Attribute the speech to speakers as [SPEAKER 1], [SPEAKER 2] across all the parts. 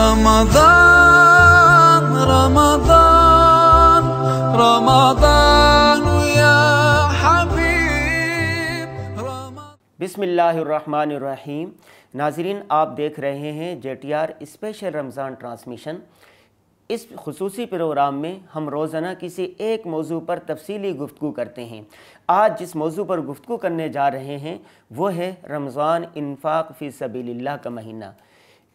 [SPEAKER 1] رمضان رمضان
[SPEAKER 2] رمضان
[SPEAKER 1] يا حبيب
[SPEAKER 2] बिसमीम नाजरीन आप देख रहे हैं J T R special Ramzan transmission इस खसूसी प्रोग्राम में हम रोज़ाना किसी एक मौजू पर तफसीली गुफ्तु करते हैं आज जिस मौजू पर गुफ्तु करने जा रहे हैं वो है रमज़ान इन्फ़ाक़ फ़ी सबील्ला का महीना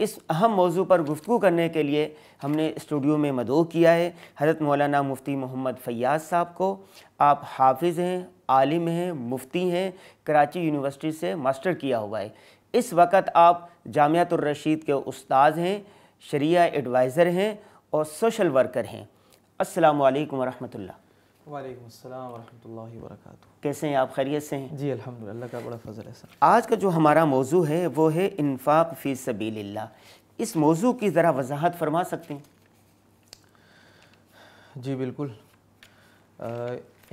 [SPEAKER 2] इस अहम मौजू पर गुफ्तु करने के लिए हमने स्टूडियो में मदो किया है हज़रत मौलाना मुफ्ती मोहम्मद फ़याज़ साहब को आप हाफिज़ हैं आलिम हैं मुफ्ती हैं कराची यूनिवर्सिटी से मास्टर किया हुआ है इस वक्त आप जामियातुलरशीद के उस्ताद हैं शरिया एडवाइज़र हैं और सोशल वर्कर हैं असलकम वरहमल्ला
[SPEAKER 1] कैसे
[SPEAKER 2] हैं आप खैरियत से हैं जी
[SPEAKER 1] अल्हम्दुलिल्लाह का बड़ा फजल है सर
[SPEAKER 2] आज का जो हमारा मौजू है वो है इन्फाक फ़ी सबीलिल्लाह इस मौजू की ज़रा वजाहत फरमा सकते हैं जी बिल्कुल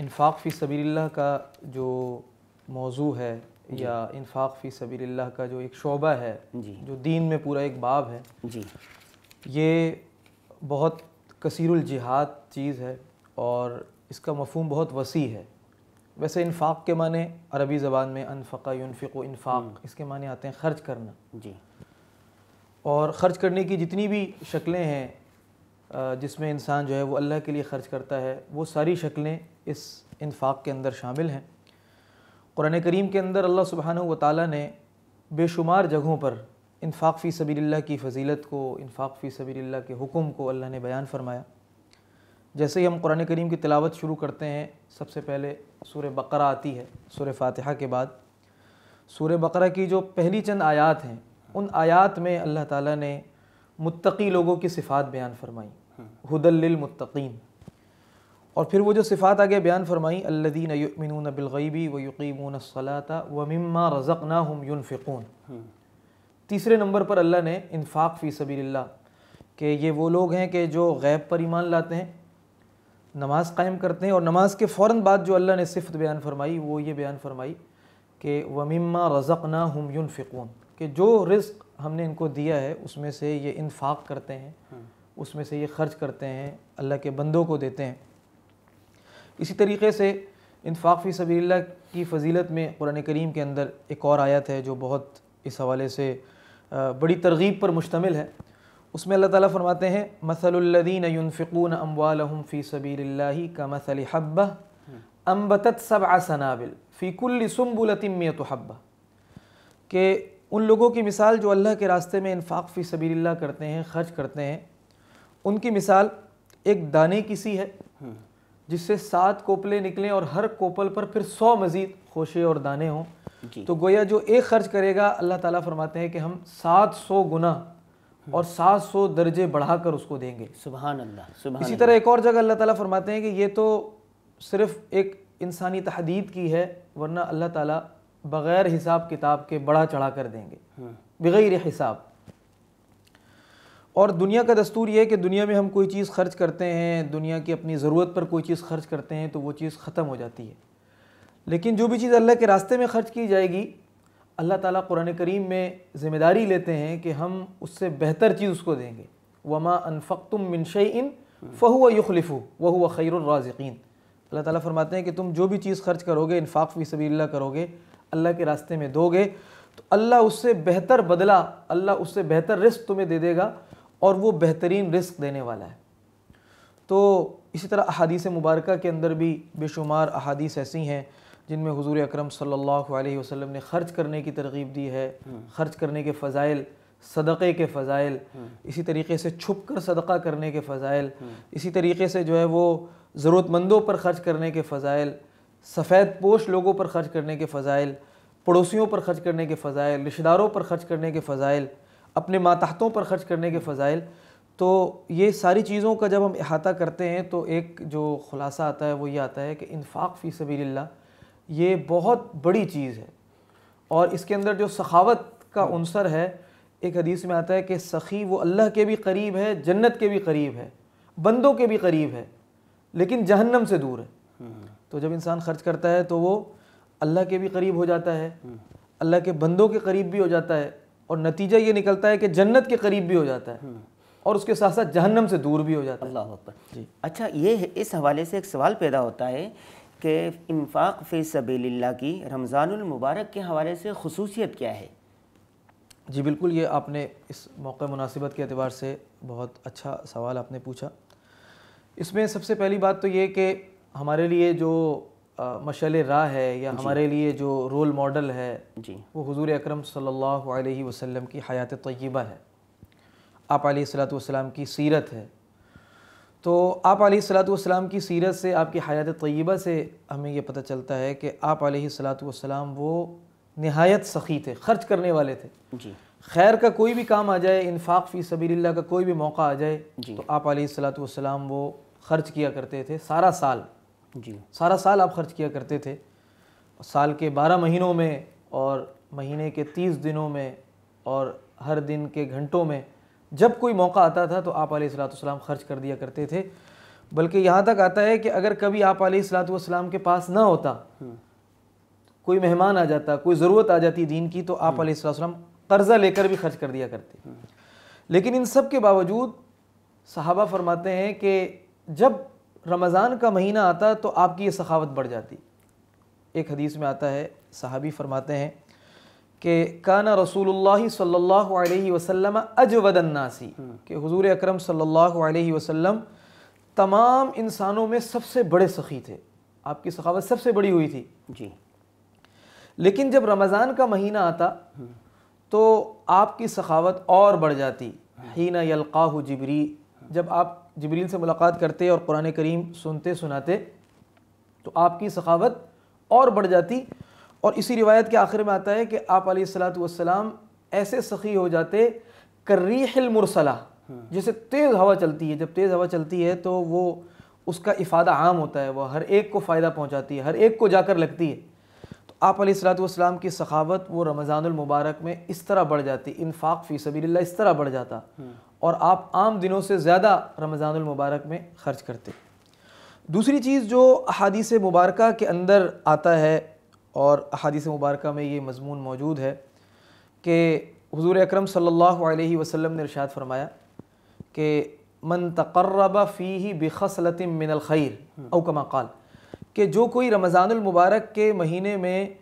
[SPEAKER 2] इन्फाक फ़ी सबीलिल्लाह का जो
[SPEAKER 1] मौजू है या इन्फाक फ़ी सबीलिल्लाह का जो एक शोबा है जी जो दीन में पूरा एक बाब है जी ये बहुत कसीरुल जिहाद चीज़ है और इसका मफहम बहुत वसी है वैसे इनफाक के माने अरबी ज़बान में अनफ़ा यनफ़िक इनफाक हम्म। इसके माने आते हैं ख़र्च करना जी और ख़र्च करने की जितनी भी शक्लें हैं जिसमें इंसान जो है वो अल्लाह के लिए ख़र्च करता है वो सारी शक्लें इस इनफाक के अंदर शामिल हैं कुरान करीम के अंदर अल्लाह सुबहान व ताली ने बेशुमार जगहों पर इनफाक फ़ी सबील्ला की फ़जीलत को इनफाक फ़ी सबील्ला के हुक्म को अल्लाह ने बयान फरमाया जैसे ही हम कुरान करीम की तिलावत शुरू करते हैं सबसे पहले सूर बकरा आती है सूर फातिहा के बाद सूर बकरा की जो पहली चंद आयात हैं उन आयात में अल्लाह ताला ने मुत्तकी लोगों की सिफ़ात बयान फरमाई हुदलमतकीन और फिर वो जो सिफ़ात आगे बयान फरमाई अल्लादीन युमिन बिलगैबी व यकीमून सलाता व मम्मा रज़क ना हम यूनफ़िकून तीसरे नंबर पर अल्लाह ने इनफाक फ़ी सबील्ला के ये वो लोग हैं कि जो गैब पर ईमान लाते हैं नमाज़ कायम करते हैं और नमाज के फ़ौर बाद जो अल्लाह ने सिफत बयान फरमाई वो ये बयान फरमाई कि वमिमा रज़क ना हम यून फ़िकून कि जो रिस्क हमने इनको दिया है उसमें से ये इनफाक करते हैं हम्म। उसमें से ये खर्च करते हैं अल्लाह के बंदों को देते हैं इसी तरीके से इन्फाक फ़ी सबील्ला की फजीलत में कुरान करीम के अंदर एक और आयत है जो बहुत इस हवाले से बड़ी तरगीब पर मुश्तमिल है उसमें अल्लाह ताला फरमाते हैं मसलुल्लदीन युनफ़िकून अम्वालहुम फ़ी सबील का मसल हब्बा अम्बतत सब आसनाबिल फ़ीकुल्ल मियत हब्बा के उन लोगों की मिसाल जो अल्लाह के रास्ते में इन्फ़ाक़ फ़ी सबील करते हैं ख़र्च करते हैं उनकी मिसाल एक दाने की सी है जिससे सात कोपले निकलें और हर कोपल पर फिर सौ मज़ीद खोशे और दाने हों तो गोया जो एक खर्च करेगा अल्लाह ताला फरमाते हैं कि हम सात सौ गुना हाँ। और 700 दर्जे बढ़ाकर उसको देंगे सुबहान अल्लाह सुबह इसी तरह एक और जगह अल्लाह ताला फरमाते हैं कि ये तो सिर्फ एक इंसानी तहदीद की है वरना अल्लाह ताला बग़ैर हिसाब किताब के बढ़ा चढ़ा कर देंगे हाँ। बग़ैर हिसाब और दुनिया का दस्तूर ये है कि दुनिया में हम कोई चीज़ खर्च करते हैं दुनिया की अपनी ज़रूरत पर कोई चीज़ खर्च करते हैं तो वो चीज़ ख़त्म हो जाती है लेकिन जो भी चीज़ अल्लाह के रास्ते में खर्च की जाएगी अल्लाह ताला कुरान करीम में ज़िम्मेदारी लेते हैं कि हम उससे बेहतर चीज़ उसको देंगे वमा अनफ़क्तुम मिनशे इन फ़हुआ युखलिफ़ु वह खैरराज़िकीन अल्लाह ताला फरमाते हैं कि तुम जो भी चीज़ खर्च करोगे इन्फाक फ़ी सबील्ला करोगे अल्लाह के रास्ते में दोगे तो अल्लाह उससे बेहतर बदला अल्लाह उससे बेहतर रिस्क तुम्हें दे देगा और वो बेहतरीन रिस्क देने वाला है तो इसी तरह अहादीस मुबारक के अंदर भी बेशुमार अहादीस ऐसी हैं जिनमें हुजूर अकरम सल्लल्लाहु अलैहि वसल्लम ने ख़र्च करने की तरगीब दी है हम्म। ख़र्च करने के फ़ज़ाइल सदक़े के फ़ज़ाइल हम्म। इसी तरीके से छुप कर सदका करने के फ़ज़ाइल हम्म। इसी तरीके से जो है वो ज़रूरतमंदों पर ख़र्च करने के फ़ज़ाइल सफ़ेद पोश लोगों पर ख़र्च करने के फ़ज़ाइल पड़ोसियों पर ख़र्च करने के फ़ज़ाइल रिश्तेदारों पर ख़र्च करने के फ़ज़ाइल अपने मातहतों पर ख़र्च करने के फ़ज़ाइल तो ये सारी चीज़ों का जब हम अहाता करते हैं तो एक जो खुलासा आता है वो ये आता है कि इन्फाक़ फ़ी सबील्ला ये बहुत बड़ी चीज़ है और इसके अंदर जो सखावत का अनसर हम्म। है एक हदीस में आता है कि सखी वो अल्लाह के भी करीब है जन्नत के भी करीब है बंदों के भी करीब है लेकिन जहन्नम से दूर है हम्म। तो जब इंसान खर्च करता है तो वो अल्लाह के भी करीब हो जाता है हम्म। अल्लाह के बंदों के करीब भी हो जाता है और नतीजा ये निकलता है कि जन्नत के
[SPEAKER 2] करीब भी हो जाता है और उसके साथ साथ जहन्नम से दूर भी हो जाता है अल्लाह अच्छा ये इस हवाले से एक सवाल पैदा होता है के इन्फाक फ़े सबील की रमज़ानमबारक के हवाले से खसूसियत क्या है जी बिल्कुल ये आपने इस मौके
[SPEAKER 1] मुनासिबत के अतबार से बहुत अच्छा सवाल आपने पूछा इसमें सबसे पहली बात तो ये कि हमारे लिए जो मशल राह है या हमारे लिए जो रोल मॉडल है जी वो हज़ूर अक्रम सल्ला वसलम की हयात तयबा है आप सलाम की सीरत है तो आप सलाम की सीरत से आपकी हयात तय्यबा से हमें यह पता चलता है कि आप सलाम वो नहायत सखी थे खर्च करने वाले थे खैर का कोई भी काम आ जाए इनफाक़ फ़ी सबी का कोई भी मौका आ जाए तो आप सलाम वो खर्च किया करते थे सारा साल जी सारा साल आप खर्च किया करते थे साल के बारह महीनों में और महीने के तीस दिनों में और हर दिन के घंटों में जब कोई मौका आता था तो आप सलाम खर्च कर दिया करते थे बल्कि यहाँ तक आता है कि अगर कभी आप सलाम के पास ना होता हम्म। कोई मेहमान आ जाता कोई ज़रूरत आ जाती दीन की तो आप हम्म। सलाम कर्ज़ा लेकर भी खर्च कर दिया करते हम्म। लेकिन इन सब के बावजूद साहबा फरमाते हैं कि जब रमज़ान का महीना आता तो आपकी ये सखावत बढ़ जाती एक हदीस में आता है साहबी फरमाते हैं कि काना रसूल सल्ला वसलम अजवदन्नासी हम्म। के हजूर अक्रम सल्ला वसलम तमाम इंसानों में सबसे बड़े सखी थे आपकी सखावत सबसे बड़ी हुई थी जी लेकिन जब रमज़ान का महीना आता हम्म। तो आपकी सखावत और बढ़ जाती हम्म। हीना यलकाहु जिबरी जब आप जबरील से मुलाकात करते और कुरान करीम सुनते सुनाते तो आपकी सखावत और बढ़ जाती और इसी रिवायत के आखिर में आता है कि आप सलाम ऐसे सखी हो जाते कर्रीहिल मुरसला जैसे तेज़ हवा चलती है जब तेज़ हवा चलती है तो वो उसका इफ़ादा आम होता है वह हर एक को फ़ायदा पहुँचाती है हर एक को जाकर लगती है तो आप सलाम की सखावत वो रमज़ानमबारक में इस तरह बढ़ जाती फाक फ़ी सबील्ला इस तरह बढ़ जाता और आप आम दिनों से ज़्यादा रमज़ानमबारक में ख़र्च करते दूसरी चीज़ जो अदीस मुबारक के अंदर आता है और अहादीस मुबारक में ये मजमून मौजूद है कि हजूर अक्रम सम ने इरशाद फरमाया कि मन तकर्रबा फ़ी ही बखसलत मिनलखैर अवकमा हम्म। काल कि जो कोई रमज़ानमबारक के महीने में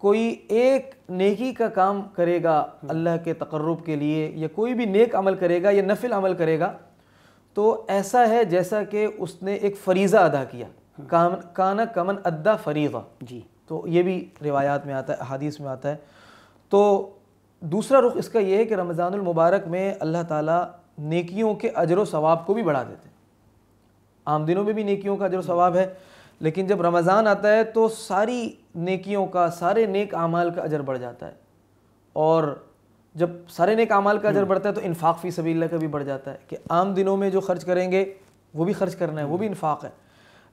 [SPEAKER 1] कोई एक नेकी का काम करेगा हम्म। अल्लाह के तकर्रब के लिए या कोई भी नेक अमल करेगा या नफिल अमल करेगा तो ऐसा है जैसा कि उसने एक फरीज़ा अदा किया हम्म। कान काना कमन अद्दा फरीज़ा जी तो ये भी रिवायात में आता है हदीस में आता है तो दूसरा रुख इसका यह है कि रमज़ानमबारक में अल्लाह ताला नेकियों के अजर व सवाब को भी बढ़ा देते हैं आम दिनों में भी नेकियों का अजर व सवाब है लेकिन जब रमज़ान आता है तो सारी नेकियों का सारे नेक आमाल का अजर बढ़ जाता है और जब सारे नेक आमाल का अजर हम्म। बढ़ता है तो इन्फाक़ फ़ी सबील्ला का भी बढ़ जाता है कि आम दिनों में जो खर्च करेंगे वो भी खर्च करना है वो भी इन्फाक़ है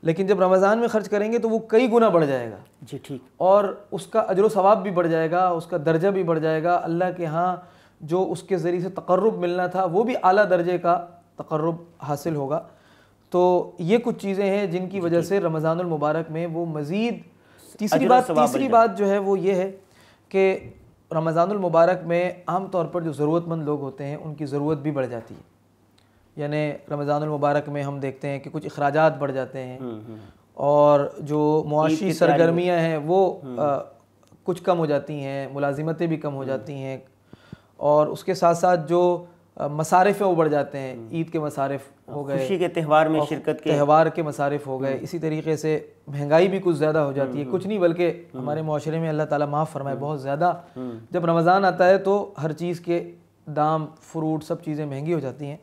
[SPEAKER 1] लेकिन जब रमज़ान में खर्च करेंगे तो वो कई गुना बढ़ जाएगा जी ठीक और उसका अजर सवाब भी बढ़ जाएगा उसका दर्जा भी बढ़ जाएगा अल्लाह के यहाँ जो उसके ज़रिए से तकर्रब मिलना था वो भी अली दर्जे का तकर्रब हासिल होगा तो ये कुछ चीज़ें हैं जिनकी वजह से रमज़ानमबारक में वो मज़ीद तीसरी बात तीसरी बात जो है वो ये है कि रमज़ानमबारक में आम तौर पर जो ज़रूरतमंद लोग होते हैं उनकी ज़रूरत भी बढ़ जाती है यानी रमज़ानमबारक में हम देखते हैं कि कुछ अखराज बढ़ जाते हैं हम्म, हम्म। और जो मुआशी सरगर्मियाँ हैं वो आ, हम्म। कुछ कम हो जाती हैं मुलाजिमतें भी कम हो जाती हैं और उसके साथ साथ जो मसारफ हैं वो बढ़ जाते हैं ईद के मसारफ हो गए खुशी के त्यौहार में शिरकत के त्यौहार के मसारफ हो गए इसी तरीके से महंगाई भी कुछ ज़्यादा हो जाती है कुछ नहीं बल्कि हमारे माशरे में अल्लाह ताला माफ़ फरमाए बहुत ज़्यादा जब रमज़ान आता है तो हर चीज़ के दाम फ्रूट सब चीज़ें महंगी हो जाती हैं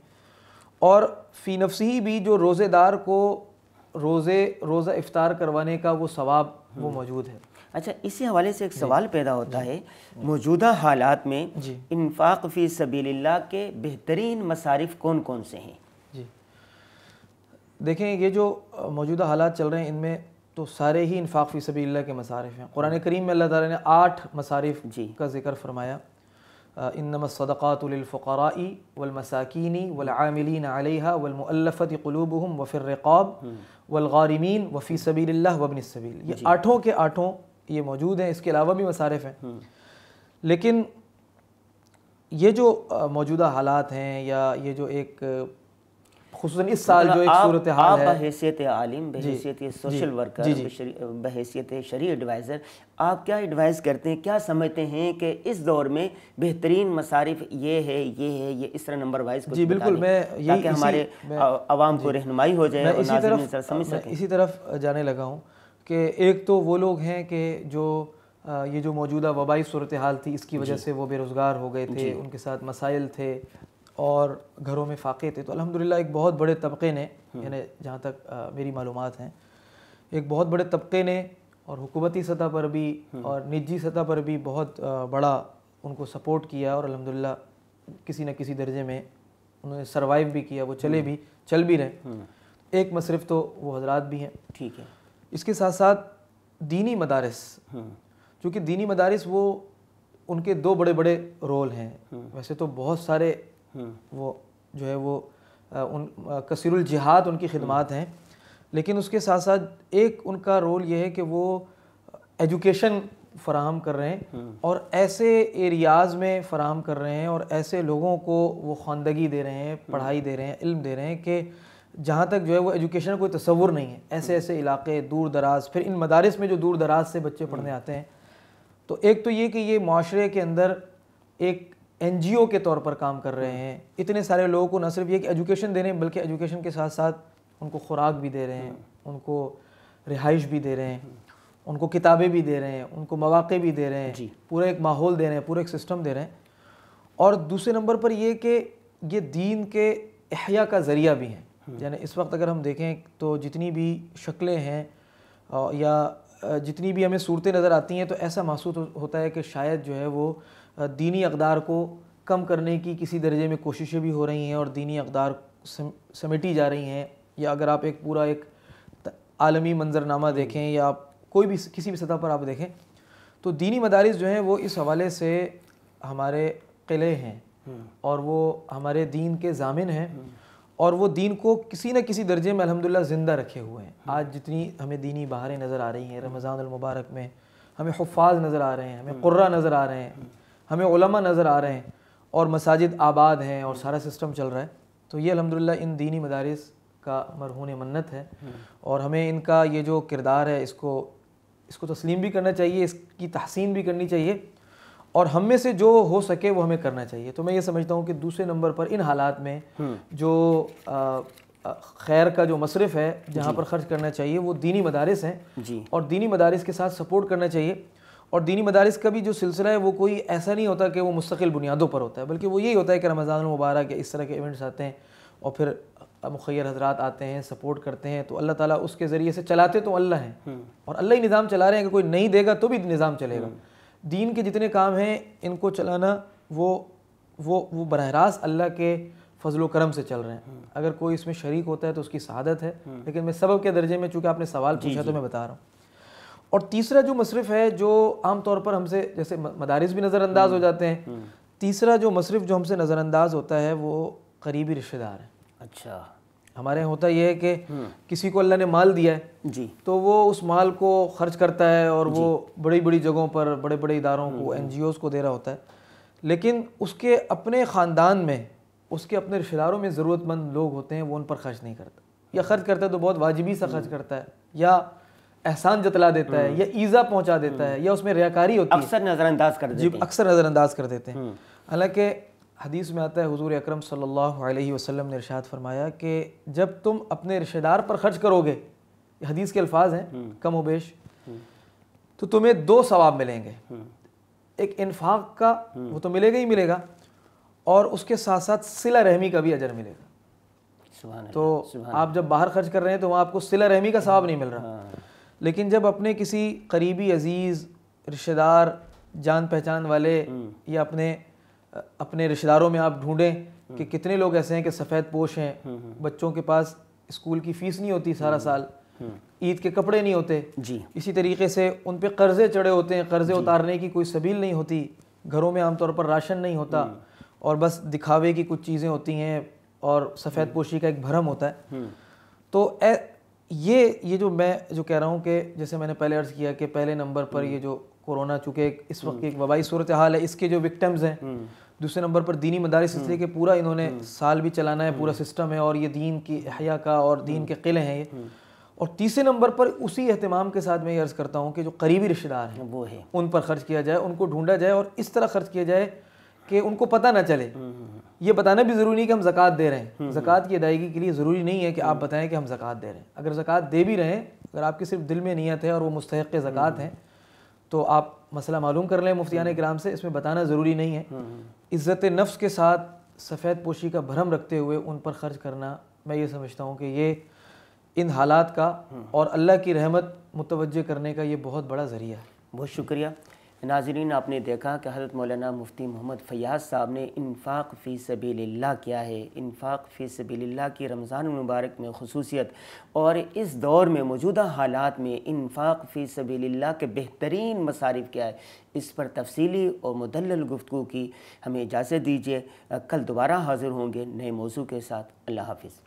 [SPEAKER 1] और फ़ी नफसी भी जो रोज़ेदार को
[SPEAKER 2] रोज़े रोज़ा इफ्तार करवाने का वो सवाब वो हम्म। मौजूद है अच्छा इसी हवाले से एक सवाल पैदा होता है मौजूदा हालात में इन्फाक फ़ी सबीलिल्लाह के बेहतरीन मसारिफ कौन कौन से हैं जी देखें ये जो
[SPEAKER 1] मौजूदा हालात चल रहे हैं इनमें तो सारे ही इन्फाक फ़ी सबीलिल्लाह के मसारिफ हैं कुरान हम्म। करीम में अल्लाह ताला ने आठ मसारिफ का जिक्र फरमाया इनमसदातफ़ाई वलमसाकिनी वलामिलीन आलिहा वलमफ़त क़लूबहम वफ़िरक़ाब वलगारमीन वफ़ी सबील वबन सबील ये आठों के आठों ये मौजूद हैं इसके अलावा भी मसारफ हैं हम्म। लेकिन ये जो uh, मौजूदा हालात
[SPEAKER 2] हैं या ये जो एक खसूस इस साल मतलब जो एक सूरत हाल है बहसीत आलिम बहसीत सोशल वर्कर बहसीत शरी एडवाइज़र आप क्या एडवाइस करते हैं क्या समझते हैं कि इस दौर में बेहतरीन मसारिफ ये है ये है ये इस तरह नंबर वाइज जी बिल्कुल मैं यही हमारे आवाम को रहनमाई हो जाए इसी तरफ समझ सकें
[SPEAKER 1] इसी तरफ जाने लगा हूँ कि एक तो वो लोग हैं कि जो ये जो मौजूदा वबाई सूरत हाल थी इसकी वजह से वो बेरोज़गार हो गए थे उनके साथ मसाइल थे और घरों में फ़ाक़े थे तो अल्हम्दुलिल्लाह एक बहुत बड़े तबके ने यानी जहाँ तक आ, मेरी मालूम हैं एक बहुत बड़े तबके ने और हुकूमती सतह पर भी हम्म। और निजी सतह पर भी बहुत आ, बड़ा उनको सपोर्ट किया और अलहमदिल्ला किसी न किसी दर्जे में उन्होंने सर्वाइव भी किया वो चले हम्म। भी चल भी रहे हम्म। एक मशरफ तो वो हजरात भी हैं ठीक है इसके साथ साथ दीनी मदारस चूँकि दीनी मदारस वो उनके दो बड़े बड़े रोल हैं वैसे तो बहुत सारे वो जो है वो उन कसरुल जिहाद उनकी खिदमत हैं लेकिन उसके साथ साथ एक उनका रोल ये है कि वो एजुकेशन फराहम कर रहे हैं और ऐसे एरियाज़ में फराहम कर रहे हैं और ऐसे लोगों को वो खानदगी दे रहे हैं पढ़ाई दे रहे हैं इल्म दे रहे हैं कि जहाँ तक जो है वो एजुकेशन कोई तस्वुर नहीं है ऐसे ऐसे इलाके दूर दराज फिर इन मदारस में जो दूर दराज से बच्चे पढ़ने आते हैं तो एक तो ये कि ये माशरे के अंदर एक एन के तौर पर काम कर रहे हैं इतने सारे लोगों को न सिर्फ ये कि एजुकेशन दे रहे हैं बल्कि एजुकेशन के साथ साथ उनको खुराक भी दे रहे हैं उनको रिहाइश भी दे रहे हैं उनको किताबें भी दे रहे हैं उनको मौाक़े भी दे रहे हैं पूरा एक माहौल दे रहे हैं पूरा एक सिस्टम दे रहे हैं और दूसरे नंबर पर यह कि ये दीन के अहिया का ज़रिया भी हैं हम्म। यानी इस वक्त अगर हम देखें तो जितनी भी शक्लें हैं या जितनी भी हमें सूरतें नज़र आती हैं तो ऐसा महसूस होता है कि शायद जो है वो दीनी अकदार को कम करने की किसी दर्जे में कोशिशें भी हो रही हैं और दीनी अकदार समेटी जा रही हैं या अगर आप एक पूरा एक आलमी मंजरनामा देखें या आप कोई भी किसी भी सतह पर आप देखें तो दीनी मदारस जो हैं वो इस हवाले से हमारे किले हैं हम्म। और वो हमारे दीन के जामिन हैं हम्म। और वो दीन को किसी न किसी दर्जे में अलहमदिल्ला ज़िंदा रखे हुए हैं हम्म। आज जितनी हमें दीनी बहारें नज़र आ रही हैं रमज़ानमबारक में हमें हफाज नज़र आ रहे हैं हमें कुर्रा नज़र आ रहे हैं हमें उलमा नज़र आ रहे हैं और मसाजिद आबाद हैं और सारा सिस्टम चल रहा है तो ये अलहमदिल्ला इन दीनी मदारस का मरहून मन्नत है हम्म। और हमें इनका ये जो किरदार है इसको इसको तस्लीम भी करना चाहिए इसकी तहसीन भी करनी चाहिए और हम में से जो हो सके वो हमें करना चाहिए तो मैं ये समझता हूँ कि दूसरे नंबर पर इन हालात में हम्म। जो खैर का जो मशरफ है जहाँ पर खर्च करना चाहिए वो दीनी मदारस हैं और दीनी मदारस के साथ सपोर्ट करना चाहिए और दीनी मदारस का भी जो सिलसिला है वो कोई ऐसा नहीं होता कि वो मुस्तकिल बुनियादों पर होता है बल्कि वो यही होता है कि रमज़ान मुबारक इस तरह के इवेंट्स आते हैं और फिर मुखैर हजरात आते हैं सपोर्ट करते हैं तो अल्लाह ताला उसके ज़रिए से चलाते तो अल्लाह हैं हम्म। और अल्लाह ही निज़ाम चला रहे हैं अगर कोई नहीं देगा तो भी निज़ाम चलेगा हम्म। दीन के जितने काम हैं इनको चलाना वो वो वो बरह रास्त अल्लाह के फजल करम से चल रहे हैं हम्म। अगर कोई इसमें शरीक होता है तो उसकी शहादत है लेकिन मैं सबब के दर्जे में चूँकि आपने सवाल पूछा तो मैं बता रहा हूँ और तीसरा जो मशरफ है जो आमतौर पर हमसे जैसे मदारस भी नज़रअंदाज हो हम्म, जाते हैं हम्म। तीसरा जो मशरफ जो हमसे नज़रअंदाज होता है वो करीबी रिश्तेदार हैं अच्छा हमारे यहाँ होता यह है कि हम्म। किसी को अल्लाह ने माल दिया है जी तो वो उस माल को खर्च करता है और वो बड़ी बड़ी जगहों पर बड़े बड़े इदारों को एन को दे रहा होता है लेकिन उसके अपने ख़ानदान में उसके अपने रिश्तेदारों में ज़रूरतमंद लोग होते हैं वो उन पर खर्च नहीं करता या खर्च करता है तो बहुत वाजिबी सा खर्च करता है या एहसान जतला देता है हम्म। या ईज़ा पहुंचा देता है हम्म। या उसमें रियाकारी होती अक्सर है अक्सर नज़रअंदाज कर जी अक्सर नज़रअंदाज कर देते हैं हम्म। हालांकि हदीस में आता है हुजूर अकरम सल्लल्लाहु अलैहि वसल्लम ने इरशाद फरमाया कि जब तुम अपने रिश्तेदार पर खर्च करोगे हदीस के अल्फाज हैं कम उबेश तो तुम्हें दो सवाब मिलेंगे एक इन्फाक का वो तो मिलेगा ही मिलेगा और उसके साथ साथ सिला रहमी का भी अजर
[SPEAKER 2] मिलेगा
[SPEAKER 1] तो आप जब बाहर खर्च कर रहे हैं तो वहाँ आपको सिला रहमी का सवाब नहीं मिल रहा हाँ। लेकिन जब अपने किसी करीबी अजीज़ रिश्तेदार जान पहचान वाले हम्म। या अपने अपने रिश्तेदारों में आप ढूंढें कि हम्म। कितने लोग ऐसे हैं कि सफ़ेद पोश हैं हम्म, बच्चों के पास स्कूल की फ़ीस नहीं होती सारा साल ईद के कपड़े नहीं होते जी इसी तरीके से उन पर कर्ज़े चढ़े होते हैं कर्ज़े उतारने की कोई सबील नहीं होती घरों में आमतौर पर राशन नहीं होता और बस दिखावे की कुछ चीज़ें होती हैं और सफ़ेद पोशी का एक भरम होता है तो ये ये जो मैं जो कह रहा हूँ कि जैसे मैंने पहले अर्ज़ किया कि पहले नंबर पर हम्म। ये जो कोरोना चूँकि इस वक्त की हम्म। एक वबाई सूरत हाल है इसके जो विक्टम्स हैं हम्म। दूसरे नंबर पर दीनी मदारस इसलिए कि पूरा इन्होंने साल भी चलाना है पूरा सिस्टम है और ये दीन की अहिया का और दीन के किले हैं ये और तीसरे नंबर पर उसी अहतमाम के साथ मैं ये अर्ज़ करता हूँ कि जो करीबी रिश्तेदार हैं वो है उन पर खर्च किया जाए उनको ढूंढा जाए और इस तरह खर्च किया जाए कि उनको पता ना चले हम्म, हम्म, हम्म। ये बताना भी ज़रूरी नहीं कि हम जक़ात दे रहे हैं जक़ात की अदायगी के लिए ज़रूरी नहीं है कि आप बताएं कि हम जक़ात दे रहे हैं अगर जक़ात दे भी रहे हैं अगर आपकी सिर्फ दिल में नीयत है और वो मुस्तक जक़ात हैं तो आप मसला मालूम कर लें मुफ्तियान कराम से इसमें बताना ज़रूरी नहीं है इज़्ज़त नफ्स के साथ सफ़ेद पोशी का भरम रखते हुए उन पर ख़र्च करना मैं ये समझता हूँ कि ये इन हालात का और अल्लाह की रहमत मुतवज़ करने का ये बहुत बड़ा ज़रिया है
[SPEAKER 2] बहुत शुक्रिया नाजरीन आपने देखा कि हज़रत मौलाना मुफ्ती मोहम्मद फ़याज़ साहब ने इनफाक फ़ी सबील्ला किया है इनफाक फ़ी सबील्ला की रमज़ान मुबारक में खसूसियत और इस दौर में मौजूदा हालात में इनफाक फ़ी सबील्ला के बेहतरीन मसारफ़ क्या है इस पर तफसली और मदल गुफ्तु की हमें इजाज़त दीजिए कल दोबारा हाज़िर होंगे नए मौजू के साथ अल्लाह हाफिज़